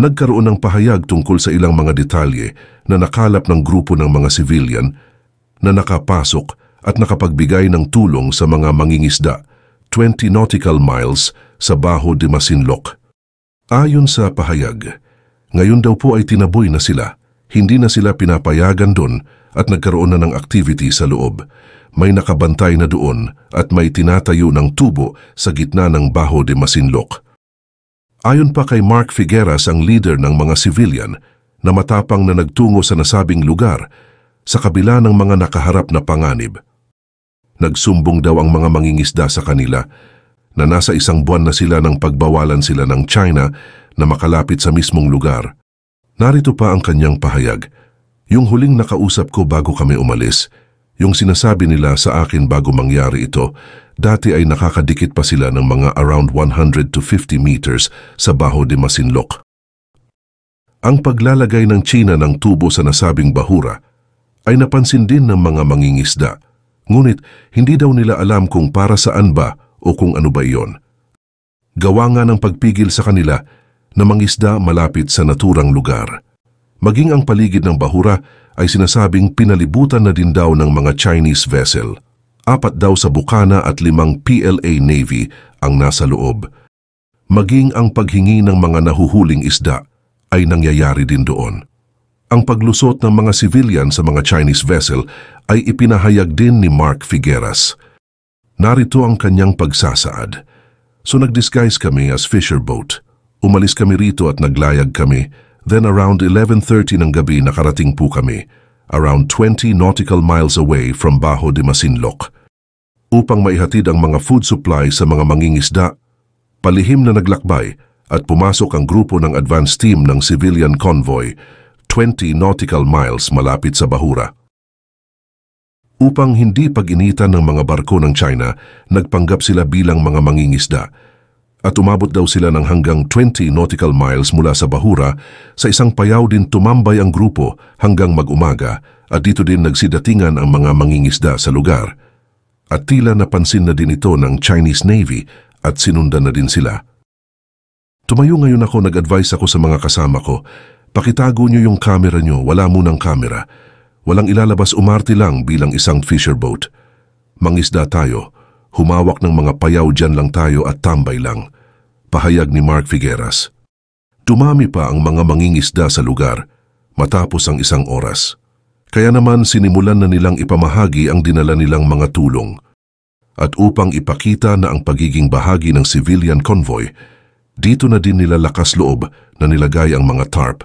nagkaroon ng pahayag tungkol sa ilang mga detalye na nakalap ng grupo ng mga civilian na nakapasok at nakapagbigay ng tulong sa mga mangingisda 20 nautical miles sa Baho de Masinloc. Ayon sa pahayag, ngayon daw po ay tinaboy na sila. Hindi na sila pinapayagan doon at nagkaroon na ng activity sa loob. May nakabantay na doon at may tinatayo ng tubo sa gitna ng Baho de Masinloc. Ayon pa kay Mark Figueras ang leader ng mga civilian na matapang na nagtungo sa nasabing lugar sa kabila ng mga nakaharap na panganib. Nagsumbong daw ang mga mangingisda sa kanila na nasa isang buwan na sila nang pagbawalan sila ng China na makalapit sa mismong lugar. Narito pa ang kanyang pahayag. Yung huling nakausap ko bago kami umalis, yung sinasabi nila sa akin bago mangyari ito, dati ay nakakadikit pa sila ng mga around 100 to 50 meters sa Baho de Masinloc. Ang paglalagay ng China ng tubo sa nasabing bahura ay napansin din ng mga mangingisda, ngunit hindi daw nila alam kung para saan ba o kung ano ba iyon. Gawa nga ng pagpigil sa kanila na mangisda malapit sa naturang lugar. Maging ang paligid ng bahura ay sinasabing pinalibutan na din daw ng mga Chinese vessel. Apat daw sa Bukana at limang PLA Navy ang nasa loob. Maging ang paghingi ng mga nahuhuling isda ay nangyayari din doon. Ang paglusot ng mga civilian sa mga Chinese vessel ay ipinahayag din ni Mark Figueras. Narito ang kanyang pagsasaad. So nagdisguise kami as fisher boat. Umalis kami rito at naglayag kami Then around 11.30 ng gabi nakarating po kami, around 20 nautical miles away from Baho de Masinloc, upang maihatid ang mga food supply sa mga mangingisda, palihim na naglakbay at pumasok ang grupo ng advance team ng civilian convoy 20 nautical miles malapit sa Bahura. Upang hindi pag ng mga barko ng China, nagpanggap sila bilang mga mangingisda at umabot daw sila ng hanggang 20 nautical miles mula sa Bahura, sa isang payaw din tumambay ang grupo hanggang mag-umaga at dito din nagsidatingan ang mga mangingisda sa lugar. At tila napansin na din ito ng Chinese Navy at sinundan na din sila. Tumayo ngayon ako, nag-advise ako sa mga kasama ko, pakitago niyo yung camera niyo, wala munang camera. Walang ilalabas umarte lang bilang isang fisher boat. Mangisda tayo Humawak ng mga payaw dyan lang tayo at tambay lang, pahayag ni Mark Figueras. Dumami pa ang mga mangingisda sa lugar matapos ang isang oras. Kaya naman sinimulan na nilang ipamahagi ang dinala nilang mga tulong at upang ipakita na ang pagiging bahagi ng civilian convoy, dito na din nila lakas loob na nilagay ang mga tarp.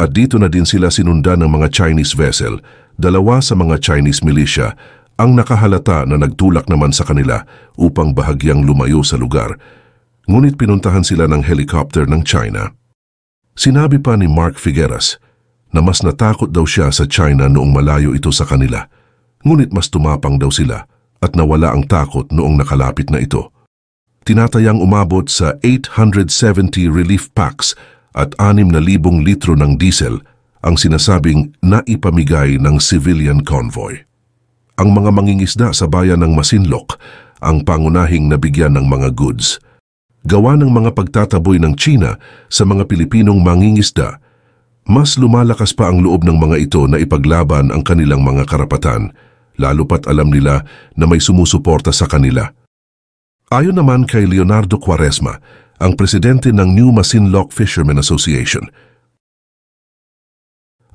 At dito na din sila sinunda ng mga Chinese vessel, dalawa sa mga Chinese militia ang nakahalata na nagtulak naman sa kanila upang bahagyang lumayo sa lugar, ngunit pinuntahan sila ng helicopter ng China. Sinabi pa ni Mark Figueras na mas natakot daw siya sa China noong malayo ito sa kanila, ngunit mas tumapang daw sila at nawala ang takot noong nakalapit na ito. Tinatayang umabot sa 870 relief packs at 6,000 litro ng diesel ang sinasabing naipamigay ng civilian convoy ang mga mangingisda sa bayan ng Masinlok ang pangunahing nabigyan ng mga goods. Gawa ng mga pagtataboy ng China sa mga Pilipinong mangingisda, mas lumalakas pa ang loob ng mga ito na ipaglaban ang kanilang mga karapatan, lalo pat alam nila na may sumusuporta sa kanila. Ayon naman kay Leonardo Quaresma, ang presidente ng New Masinloc Fishermen Association,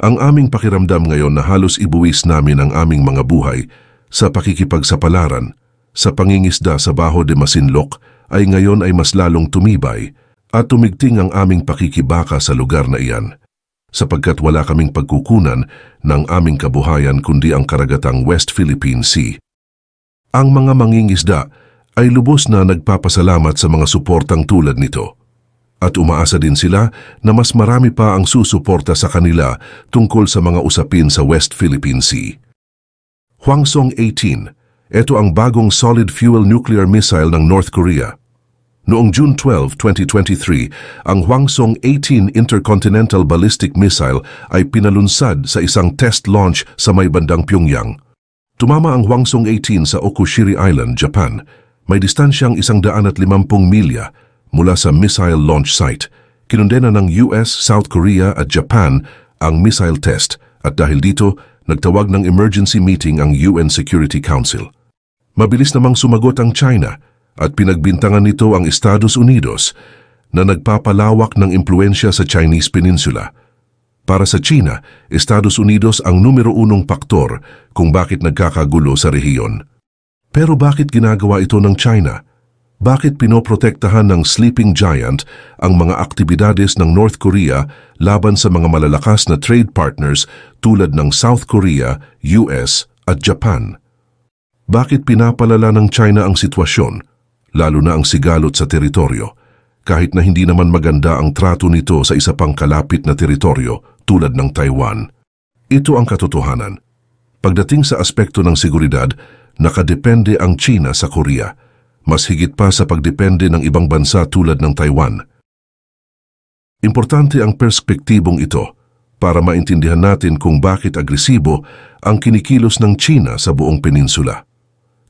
ang aming pakiramdam ngayon na halos ibuwis namin ang aming mga buhay sa pakikipagsapalaran, sa pangingisda sa Baho de Masinloc ay ngayon ay mas lalong tumibay at tumigting ang aming pakikibaka sa lugar na iyan sapagkat wala kaming pagkukunan ng aming kabuhayan kundi ang karagatang West Philippine Sea. Ang mga mangingisda ay lubos na nagpapasalamat sa mga suportang tulad nito. At umaasa din sila na mas marami pa ang susuporta sa kanila tungkol sa mga usapin sa West Philippine Sea. Hwangsong 18, ito ang bagong solid fuel nuclear missile ng North Korea. Noong June 12, 2023, ang Hwangsong 18 Intercontinental Ballistic Missile ay pinalunsad sa isang test launch sa may bandang Pyongyang. Tumama ang Hwangsong 18 sa Okushiri Island, Japan. May distansyang 150 milya mula sa missile launch site. Kinundena ng US, South Korea at Japan ang missile test at dahil dito, nagtawag ng emergency meeting ang UN Security Council. Mabilis namang sumagot ang China at pinagbintangan nito ang Estados Unidos na nagpapalawak ng impluensya sa Chinese Peninsula. Para sa China, Estados Unidos ang numero unong paktor kung bakit nagkakagulo sa rehiyon. Pero bakit ginagawa ito ng China? bakit pinoprotektahan ng sleeping giant ang mga aktibidades ng North Korea laban sa mga malalakas na trade partners tulad ng South Korea, US at Japan? Bakit pinapalala ng China ang sitwasyon, lalo na ang sigalot sa teritoryo, kahit na hindi naman maganda ang trato nito sa isa pang kalapit na teritoryo tulad ng Taiwan? Ito ang katotohanan. Pagdating sa aspekto ng seguridad, nakadepende ang China sa Korea mas higit pa sa pagdepende ng ibang bansa tulad ng Taiwan. Importante ang perspektibong ito para maintindihan natin kung bakit agresibo ang kinikilos ng China sa buong peninsula.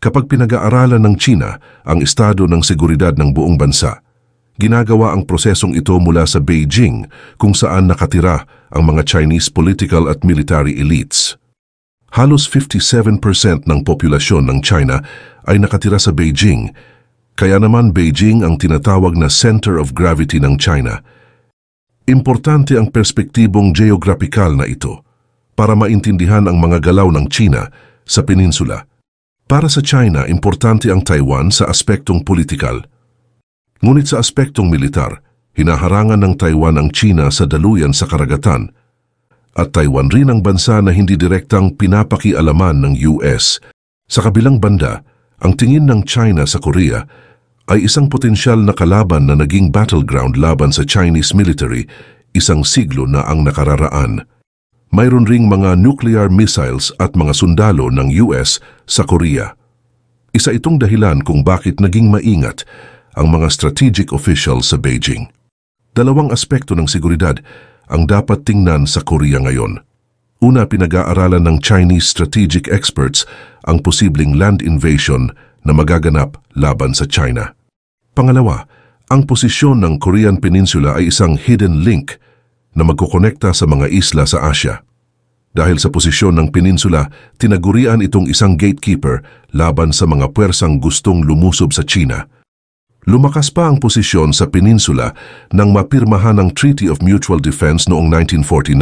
Kapag pinag-aaralan ng China ang estado ng seguridad ng buong bansa, ginagawa ang prosesong ito mula sa Beijing kung saan nakatira ang mga Chinese political at military elites. Halos 57% ng populasyon ng China ay nakatira sa Beijing, kaya naman Beijing ang tinatawag na center of gravity ng China. Importante ang perspektibong geographical na ito para maintindihan ang mga galaw ng China sa peninsula. Para sa China, importante ang Taiwan sa aspektong politikal. Ngunit sa aspektong militar, hinaharangan ng Taiwan ang China sa daluyan sa karagatan at Taiwan rin ang bansa na hindi direktang pinapakialaman ng US. Sa kabilang banda, ang tingin ng China sa Korea ay isang potensyal na kalaban na naging battleground laban sa Chinese military isang siglo na ang nakararaan. Mayroon ring mga nuclear missiles at mga sundalo ng US sa Korea. Isa itong dahilan kung bakit naging maingat ang mga strategic official sa Beijing. Dalawang aspekto ng seguridad ang dapat tingnan sa Korea ngayon. Una, pinag-aaralan ng Chinese strategic experts ang posibleng land invasion na magaganap laban sa China. Pangalawa, ang posisyon ng Korean Peninsula ay isang hidden link na magkukonekta sa mga isla sa Asia. Dahil sa posisyon ng peninsula, tinagurian itong isang gatekeeper laban sa mga puwersang gustong lumusob sa China Lumakas pa ang posisyon sa peninsula nang mapirmahan ang Treaty of Mutual Defense noong 1949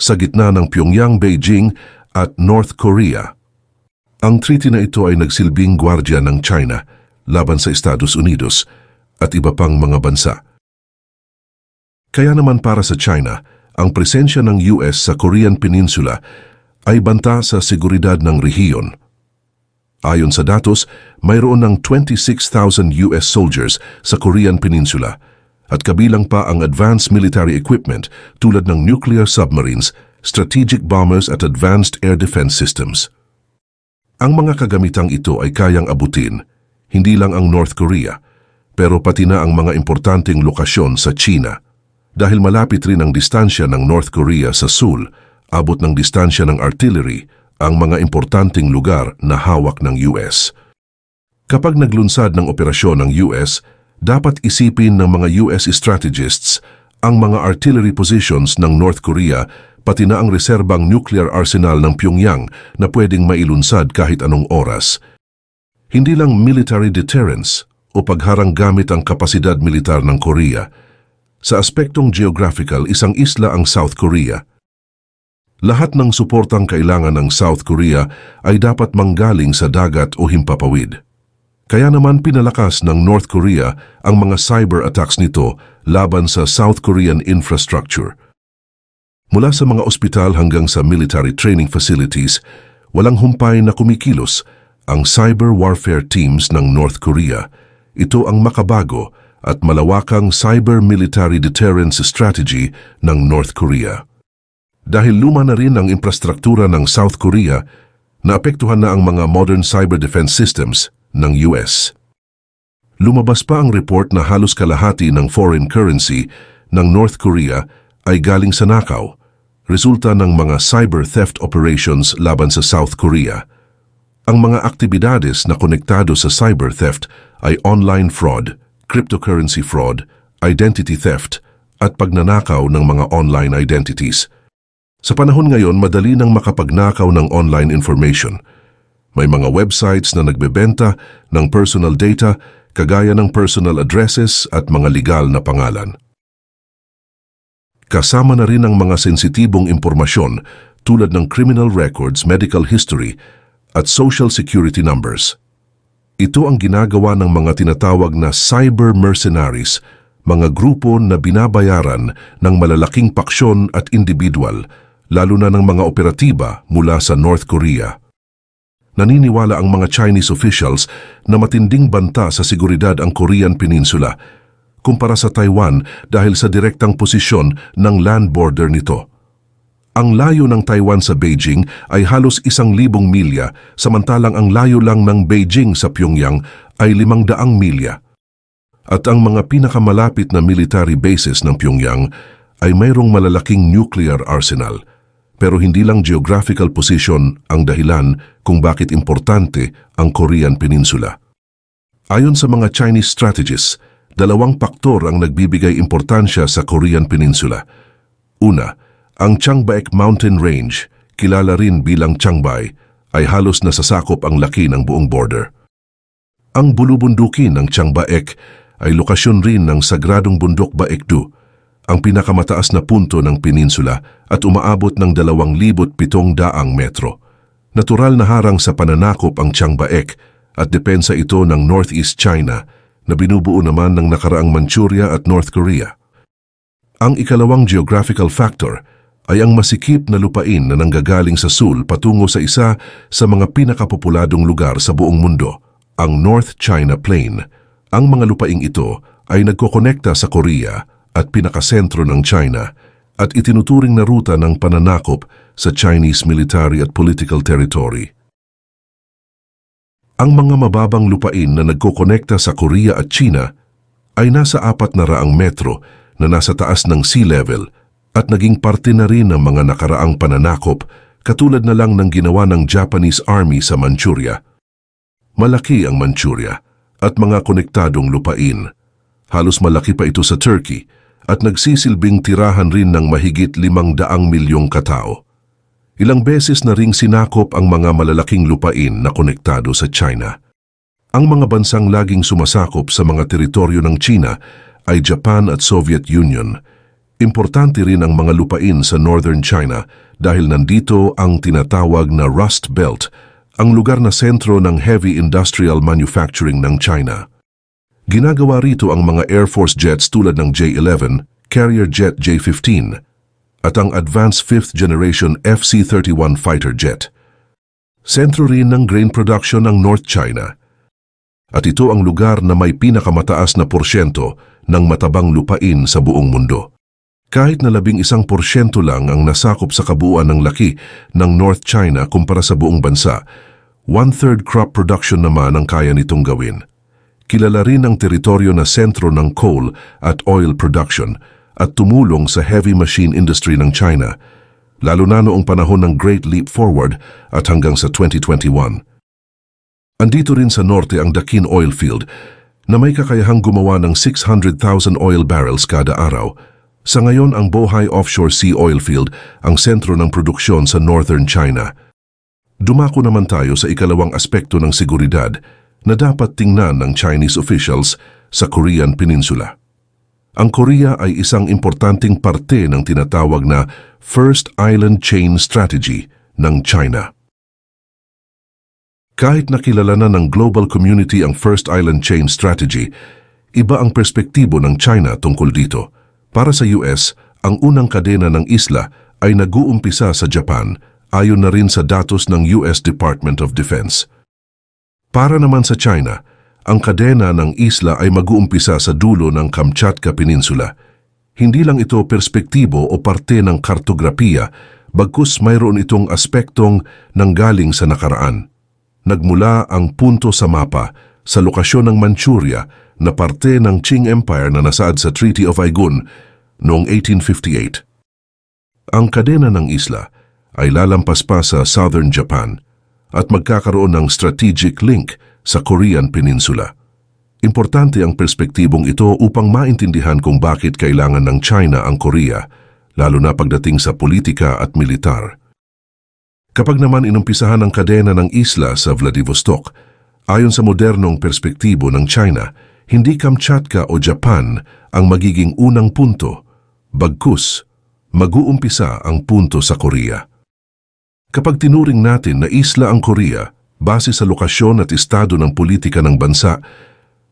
sa gitna ng Pyongyang-Beijing at North Korea. Ang treaty na ito ay nagsilbing gwardya ng China laban sa Estados Unidos at iba pang mga bansa. Kaya naman para sa China, ang presensya ng US sa Korean Peninsula ay banta sa seguridad ng rehiyon Ayon sa datos, mayroon ng 26,000 US soldiers sa Korean Peninsula at kabilang pa ang advanced military equipment tulad ng nuclear submarines, strategic bombers at advanced air defense systems. Ang mga kagamitang ito ay kayang abutin, hindi lang ang North Korea, pero pati na ang mga importanteng lokasyon sa China dahil malapit rin ang distansya ng North Korea sa Seoul, abot ng distansya ng artillery ang mga importanteng lugar na hawak ng US. Kapag naglunsad ng operasyon ng US, dapat isipin ng mga US strategists ang mga artillery positions ng North Korea pati na ang reserbang nuclear arsenal ng Pyongyang na pwedeng mailunsad kahit anong oras. Hindi lang military deterrence o pagharang gamit ang kapasidad militar ng Korea. Sa aspektong geographical, isang isla ang South Korea – lahat ng suportang kailangan ng South Korea ay dapat manggaling sa dagat o himpapawid. Kaya naman pinalakas ng North Korea ang mga cyber attacks nito laban sa South Korean infrastructure. Mula sa mga ospital hanggang sa military training facilities, walang humpay na kumikilos ang cyber warfare teams ng North Korea. Ito ang makabago at malawakang cyber military deterrence strategy ng North Korea dahil luma na rin ang infrastruktura ng South Korea na apektuhan na ang mga modern cyber defense systems ng US. Lumabas pa ang report na halos kalahati ng foreign currency ng North Korea ay galing sa nakaw, resulta ng mga cyber theft operations laban sa South Korea. Ang mga aktibidades na konektado sa cyber theft ay online fraud, cryptocurrency fraud, identity theft, at pagnanakaw ng mga online identities – sa panahon ngayon, madali nang makapagnakaw ng online information. May mga websites na nagbebenta ng personal data kagaya ng personal addresses at mga legal na pangalan. Kasama na rin ang mga sensitibong impormasyon tulad ng criminal records, medical history, at social security numbers. Ito ang ginagawa ng mga tinatawag na cyber mercenaries, mga grupo na binabayaran ng malalaking paksyon at individual lalo na ng mga operatiba mula sa North Korea. Naniniwala ang mga Chinese officials na matinding banta sa seguridad ang Korean Peninsula kumpara sa Taiwan dahil sa direktang posisyon ng land border nito. Ang layo ng Taiwan sa Beijing ay halos isang libong milya, samantalang ang layo lang ng Beijing sa Pyongyang ay limang daang milya. At ang mga pinakamalapit na military bases ng Pyongyang ay mayroong malalaking nuclear arsenal pero hindi lang geographical position ang dahilan kung bakit importante ang Korean Peninsula. Ayon sa mga Chinese strategists, dalawang paktor ang nagbibigay importansya sa Korean Peninsula. Una, ang Changbaek Mountain Range, kilala rin bilang Changbai, ay halos nasasakop ang laki ng buong border. Ang bulubundukin ng Changbaek ay lokasyon rin ng Sagradong Bundok Baekdu, ang pinakamataas na punto ng peninsula at umaabot ng 2,700 metro. Natural na harang sa pananakop ang Changbaek at depensa ito ng Northeast China na binubuo naman ng nakaraang Manchuria at North Korea. Ang ikalawang geographical factor ay ang masikip na lupain na nanggagaling sa Seoul patungo sa isa sa mga pinakapopuladong lugar sa buong mundo, ang North China Plain. Ang mga lupaing ito ay nagkokonekta sa Korea at pinakasentro ng China at itinuturing na ruta ng pananakop sa Chinese military at political territory. Ang mga mababang lupain na nagkokonekta sa Korea at China ay nasa apat na raang metro na nasa taas ng sea level at naging parte na rin ng mga nakaraang pananakop katulad na lang ng ginawa ng Japanese Army sa Manchuria. Malaki ang Manchuria at mga konektadong lupain. Halos malaki pa ito sa Turkey at nagsisilbing tirahan rin ng mahigit limang daang milyong katao. Ilang beses na ring sinakop ang mga malalaking lupain na konektado sa China. Ang mga bansang laging sumasakop sa mga teritoryo ng China ay Japan at Soviet Union. Importante rin ang mga lupain sa Northern China dahil nandito ang tinatawag na Rust Belt, ang lugar na sentro ng heavy industrial manufacturing ng China. Ginagawa rito ang mga Air Force jets tulad ng J-11, Carrier Jet J-15, at ang Advanced 5th Generation FC-31 fighter jet. Sentro rin ng grain production ng North China. At ito ang lugar na may pinakamataas na porsyento ng matabang lupain sa buong mundo. Kahit na labing isang porsyento lang ang nasakop sa kabuuan ng laki ng North China kumpara sa buong bansa, one-third crop production naman ang kaya nitong gawin. Kilala rin ang teritoryo na sentro ng coal at oil production at tumulong sa heavy machine industry ng China, lalo na noong panahon ng Great Leap Forward at hanggang sa 2021. Andito rin sa norte ang Dakin Oil Field na may kakayahang gumawa ng 600,000 oil barrels kada araw. Sa ngayon ang Bohai Offshore Sea Oil Field ang sentro ng produksyon sa northern China. Dumako naman tayo sa ikalawang aspekto ng seguridad – na dapat tingnan ng Chinese officials sa Korean Peninsula. Ang Korea ay isang importanteng parte ng tinatawag na First Island Chain Strategy ng China. Kahit nakilala na ng global community ang First Island Chain Strategy, iba ang perspektibo ng China tungkol dito. Para sa US, ang unang kadena ng isla ay nag-uumpisa sa Japan ayon na rin sa datos ng US Department of Defense. Para naman sa China, ang kadena ng isla ay mag-uumpisa sa dulo ng Kamchatka Peninsula. Hindi lang ito perspektibo o parte ng kartograpiya, bagkus mayroon itong aspektong nanggaling sa nakaraan. Nagmula ang punto sa mapa sa lokasyon ng Manchuria na parte ng Qing Empire na nasaad sa Treaty of Aigun noong 1858. Ang kadena ng isla ay lalampas pa sa southern Japan – at magkakaroon ng strategic link sa Korean Peninsula. Importante ang perspektibong ito upang maintindihan kung bakit kailangan ng China ang Korea, lalo na pagdating sa politika at militar. Kapag naman inumpisahan ang kadena ng isla sa Vladivostok, ayon sa modernong perspektibo ng China, hindi Kamchatka o Japan ang magiging unang punto, bagkus, mag-uumpisa ang punto sa Korea. Kapag tinuring natin na isla ang Korea base sa lokasyon at estado ng politika ng bansa,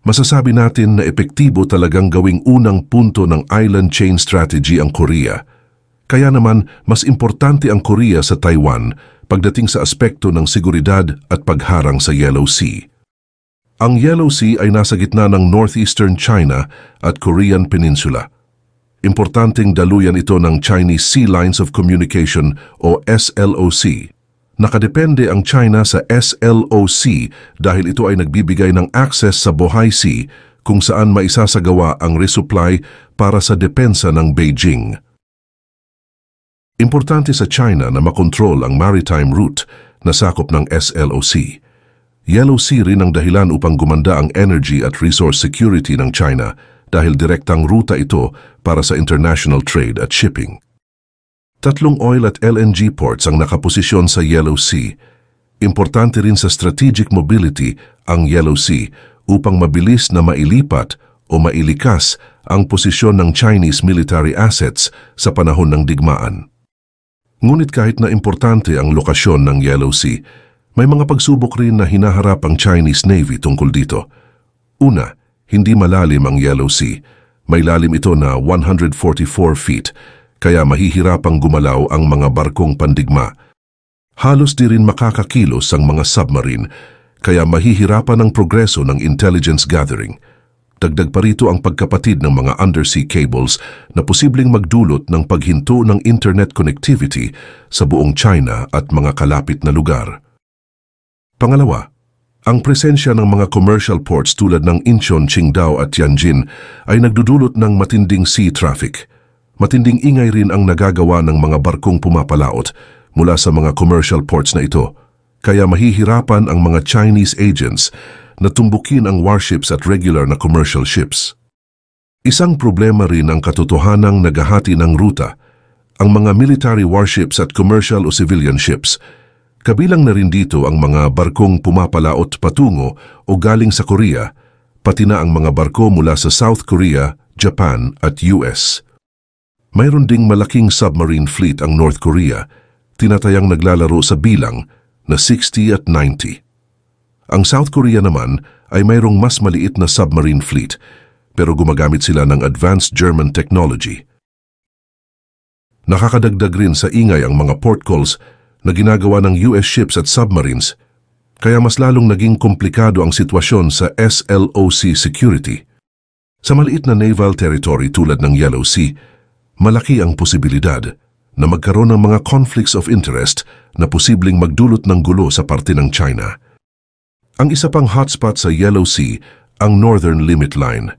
masasabi natin na epektibo talagang gawing unang punto ng island chain strategy ang Korea. Kaya naman, mas importante ang Korea sa Taiwan pagdating sa aspekto ng seguridad at pagharang sa Yellow Sea. Ang Yellow Sea ay nasa gitna ng northeastern China at Korean Peninsula – Importanteng daluyan ito ng Chinese Sea Lines of Communication o SLOC. Nakadepende ang China sa SLOC dahil ito ay nagbibigay ng access sa Bohai Sea kung saan maisasagawa ang resupply para sa depensa ng Beijing. Importante sa China na makontrol ang maritime route na sakop ng SLOC. Yellow Sea rin ang dahilan upang gumanda ang energy at resource security ng China – dahil direktang ruta ito para sa international trade at shipping. Tatlong oil at LNG ports ang nakaposisyon sa Yellow Sea. Importante rin sa strategic mobility ang Yellow Sea upang mabilis na mailipat o mailikas ang posisyon ng Chinese military assets sa panahon ng digmaan. Ngunit kahit na importante ang lokasyon ng Yellow Sea, may mga pagsubok rin na hinaharap ang Chinese Navy tungkol dito. Una, hindi malalim ang Yellow Sea. May lalim ito na 144 feet, kaya mahihirapang gumalaw ang mga barkong pandigma. Halos di rin makakakilos ang mga submarine, kaya mahihirapan ang progreso ng intelligence gathering. Dagdag pa rito ang pagkapatid ng mga undersea cables na posibleng magdulot ng paghinto ng internet connectivity sa buong China at mga kalapit na lugar. Pangalawa, ang presensya ng mga commercial ports tulad ng Incheon, Qingdao at Tianjin ay nagdudulot ng matinding sea traffic. Matinding ingay rin ang nagagawa ng mga barkong pumapalaot mula sa mga commercial ports na ito. Kaya mahihirapan ang mga Chinese agents na tumbukin ang warships at regular na commercial ships. Isang problema rin ang katotohanang nagahati ng ruta, ang mga military warships at commercial o civilian ships – Kabilang na rin dito ang mga barkong pumapalaot patungo o galing sa Korea, pati na ang mga barko mula sa South Korea, Japan at US. Mayroon ding malaking submarine fleet ang North Korea, tinatayang naglalaro sa bilang na 60 at 90. Ang South Korea naman ay mayroong mas maliit na submarine fleet pero gumagamit sila ng advanced German technology. Nakakadagdag rin sa ingay ang mga port calls na ginagawa ng US ships at submarines, kaya mas lalong naging komplikado ang sitwasyon sa SLOC security. Sa maliit na naval territory tulad ng Yellow Sea, malaki ang posibilidad na magkaroon ng mga conflicts of interest na posibleng magdulot ng gulo sa parte ng China. Ang isa pang hotspot sa Yellow Sea ang Northern Limit Line,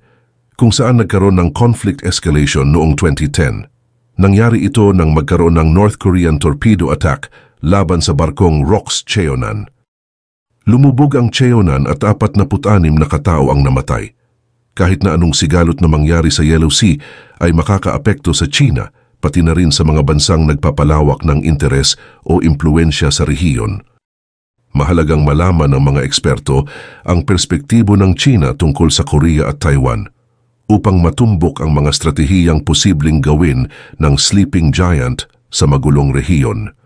kung saan nagkaroon ng conflict escalation noong 2010. Nangyari ito nang magkaroon ng North Korean torpedo attack laban sa barkong Rox Cheonan. Lumubog ang Cheonan at 46 na katao ang namatay. Kahit na anong sigalot na mangyari sa Yellow Sea ay makakaapekto sa China pati na rin sa mga bansang nagpapalawak ng interes o impluensya sa rehiyon. Mahalagang malaman ng mga eksperto ang perspektibo ng China tungkol sa Korea at Taiwan upang matumbok ang mga estratehiyang posibleng gawin ng sleeping giant sa magulong rehiyon.